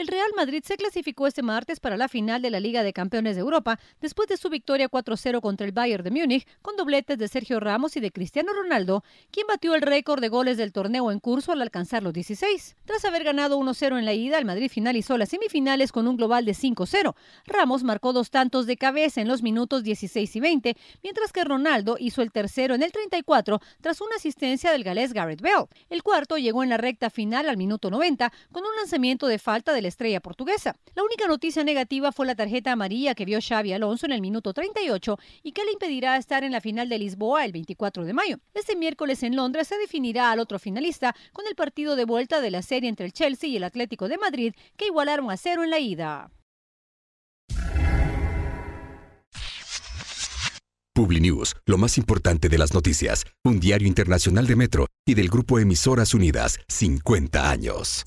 El Real Madrid se clasificó este martes para la final de la Liga de Campeones de Europa después de su victoria 4-0 contra el Bayern de Múnich con dobletes de Sergio Ramos y de Cristiano Ronaldo, quien batió el récord de goles del torneo en curso al alcanzar los 16. Tras haber ganado 1-0 en la ida, el Madrid finalizó las semifinales con un global de 5-0. Ramos marcó dos tantos de cabeza en los minutos 16 y 20, mientras que Ronaldo hizo el tercero en el 34 tras una asistencia del galés Garrett Bell. El cuarto llegó en la recta final al minuto 90 con un lanzamiento de falta del estrella portuguesa. La única noticia negativa fue la tarjeta amarilla que vio Xavi Alonso en el minuto 38 y que le impedirá estar en la final de Lisboa el 24 de mayo. Este miércoles en Londres se definirá al otro finalista con el partido de vuelta de la serie entre el Chelsea y el Atlético de Madrid que igualaron a cero en la ida. PubliNews, lo más importante de las noticias, un diario internacional de Metro y del grupo Emisoras Unidas, 50 años.